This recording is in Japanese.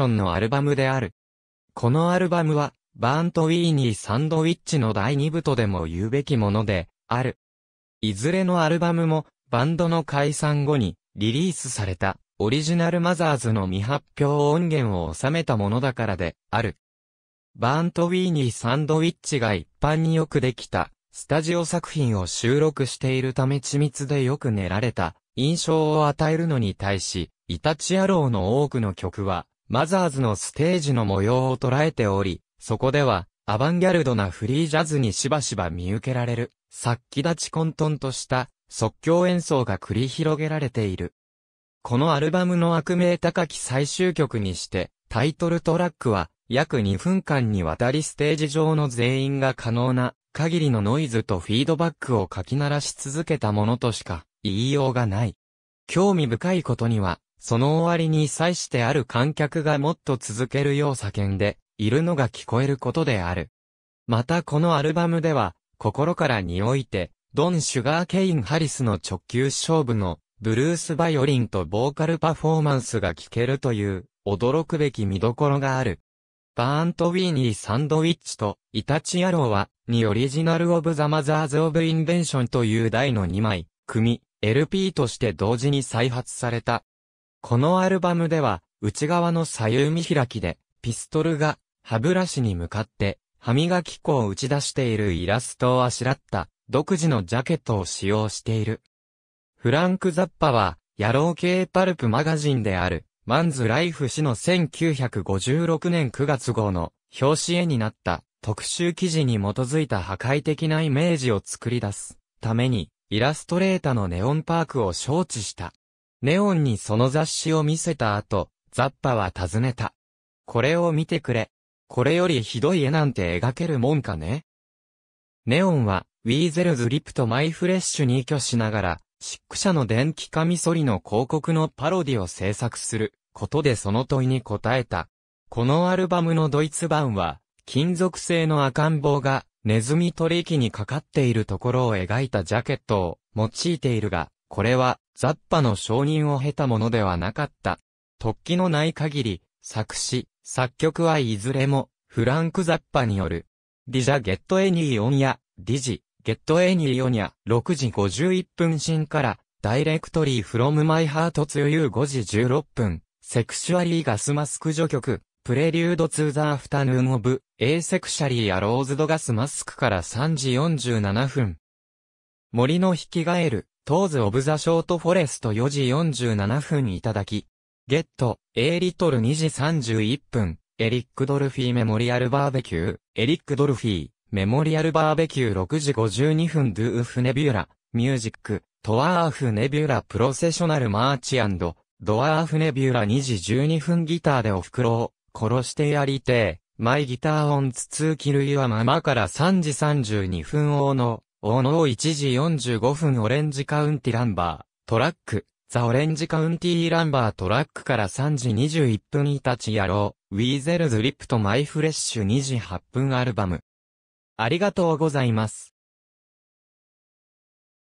ョンのアルバムである。このアルバムは、バーント・ウィーニー・サンドウィッチの第2部とでも言うべきもので、ある。いずれのアルバムも、バンドの解散後に、リリースされた、オリジナルマザーズの未発表音源を収めたものだからで、ある。バーント・ウィーニー・サンドウィッチが一般によくできた、スタジオ作品を収録しているため緻密でよく練られた、印象を与えるのに対し、イタチアローの多くの曲は、マザーズのステージの模様を捉えており、そこでは、アバンギャルドなフリージャズにしばしば見受けられる、殺気立ち混沌とした即興演奏が繰り広げられている。このアルバムの悪名高き最終曲にして、タイトルトラックは、約2分間にわたりステージ上の全員が可能な限りのノイズとフィードバックをかき鳴らし続けたものとしか言いようがない。興味深いことには、その終わりに際してある観客がもっと続けるよう叫んで、いるのが聞こえることである。またこのアルバムでは、心からにおいて、ドン・シュガー・ケイン・ハリスの直球勝負の、ブルース・バイオリンとボーカルパフォーマンスが聴けるという、驚くべき見どころがある。バーント・ウィーニー・サンドウィッチと、イタチ・アローは、にオリジナル・オブ・ザ・マザーズ・オブ・インベンションという題の2枚、組、LP として同時に再発された。このアルバムでは、内側の左右見開きで、ピストルが歯ブラシに向かって歯磨き粉を打ち出しているイラストをあしらった独自のジャケットを使用している。フランク・ザッパは、野郎系パルプマガジンである、マンズ・ライフ氏の1956年9月号の表紙絵になった特集記事に基づいた破壊的なイメージを作り出すために、イラストレータのネオンパークを招致した。ネオンにその雑誌を見せた後、ザッパは尋ねた。これを見てくれ。これよりひどい絵なんて描けるもんかねネオンは、ウィーゼルズリプとマイフレッシュに依拠しながら、シック社の電気カミソリの広告のパロディを制作する、ことでその問いに答えた。このアルバムのドイツ版は、金属製の赤ん坊が、ネズミ取引にかかっているところを描いたジャケットを用いているが、これは、ザッパの承認を経たものではなかった。突起のない限り、作詞、作曲はいずれも、フランク・ザッパによる。ディジャ・ゲット・エニー・オンヤディジ、ゲット・エニー・オニャ、6時51分新から、ダイレクトリー・フロム・マイ・ハート・ツユー5時16分、セクシュアリー・ガス・マスク除曲、プレリュード・ツー・ザ・アフタヌーン・オブ、エーセクシャリー・アローズド・ガス・マスクから3時47分。森の引き返る。トーズ・オブ・ザ・ショート・フォレスト4時47分いただき、ゲット、A リトル2時31分、エリック・ドルフィーメモリアルバーベキュー、エリック・ドルフィー、メモリアルバーベキュー6時52分ドゥーフ・ネビューラ、ミュージック、トワーフ・ネビューラ・プロセッショナル・マーチドワーフ・ネビューラ2時12分ギターでおふくろを、殺してやりてー、マイギターオンツツーキルユアママから3時32分王の、おのお1時45分オレンジカウンティランバー、トラック、ザオレンジカウンティーランバートラックから3時21分に立ちやろう、ウィーゼルズリップとマイフレッシュ2時8分アルバム。ありがとうございます。